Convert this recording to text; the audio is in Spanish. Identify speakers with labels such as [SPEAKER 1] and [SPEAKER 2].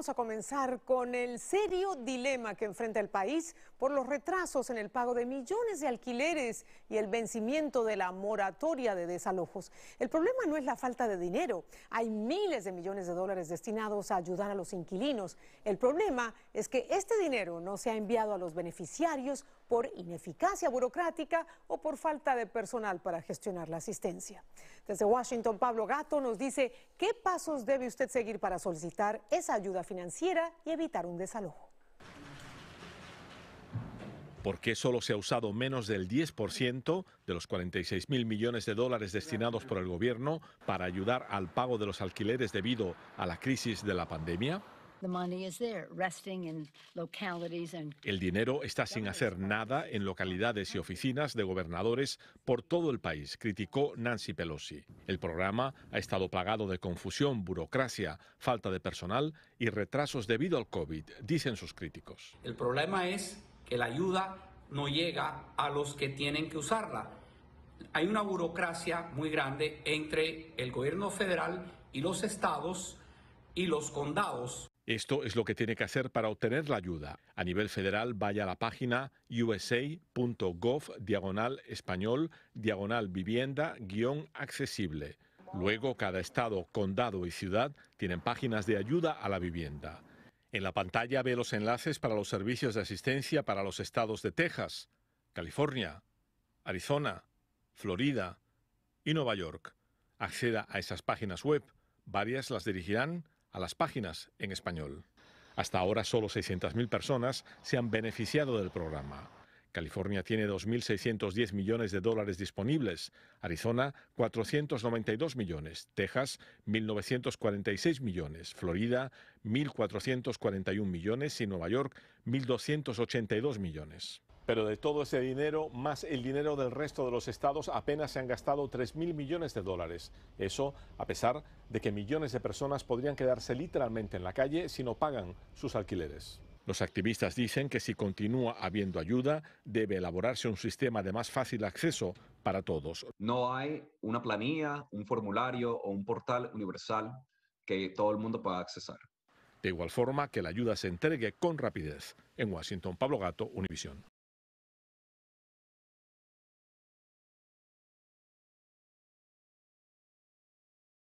[SPEAKER 1] Vamos a comenzar con el serio dilema que enfrenta el país por los retrasos en el pago de millones de alquileres y el vencimiento de la moratoria de desalojos. El problema no es la falta de dinero. Hay miles de millones de dólares destinados a ayudar a los inquilinos. El problema es que este dinero no se ha enviado a los beneficiarios por ineficacia burocrática o por falta de personal para gestionar la asistencia. Desde Washington, Pablo Gato nos dice qué pasos debe usted seguir para solicitar esa ayuda financiera y evitar un desalojo.
[SPEAKER 2] ¿Por qué solo se ha usado menos del 10% de los 46 mil millones de dólares destinados por el gobierno para ayudar al pago de los alquileres debido a la crisis de la pandemia? El dinero está sin hacer nada en localidades y oficinas de gobernadores por todo el país, criticó Nancy Pelosi. El programa ha estado plagado de confusión, burocracia, falta de personal y retrasos debido al COVID, dicen sus críticos.
[SPEAKER 3] El problema es que la ayuda no llega a los que tienen que usarla. Hay una burocracia muy grande entre el gobierno federal y los estados y los condados.
[SPEAKER 2] Esto es lo que tiene que hacer para obtener la ayuda. A nivel federal, vaya a la página usa.gov diagonal español diagonal vivienda guión accesible. Luego, cada estado, condado y ciudad tienen páginas de ayuda a la vivienda. En la pantalla ve los enlaces para los servicios de asistencia para los estados de Texas, California, Arizona, Florida y Nueva York. Acceda a esas páginas web, varias las dirigirán a las páginas en español. Hasta ahora solo 600.000 personas se han beneficiado del programa. California tiene 2.610 millones de dólares disponibles, Arizona 492 millones, Texas 1.946 millones, Florida 1.441 millones y Nueva York 1.282 millones. Pero de todo ese dinero, más el dinero del resto de los estados, apenas se han gastado 3 mil millones de dólares. Eso a pesar de que millones de personas podrían quedarse literalmente en la calle si no pagan sus alquileres. Los activistas dicen que si continúa habiendo ayuda, debe elaborarse un sistema de más fácil acceso para todos.
[SPEAKER 3] No hay una planilla,
[SPEAKER 2] un formulario o un portal universal que todo el mundo pueda accesar. De igual forma, que la ayuda se entregue con rapidez. En Washington, Pablo Gato, Univisión.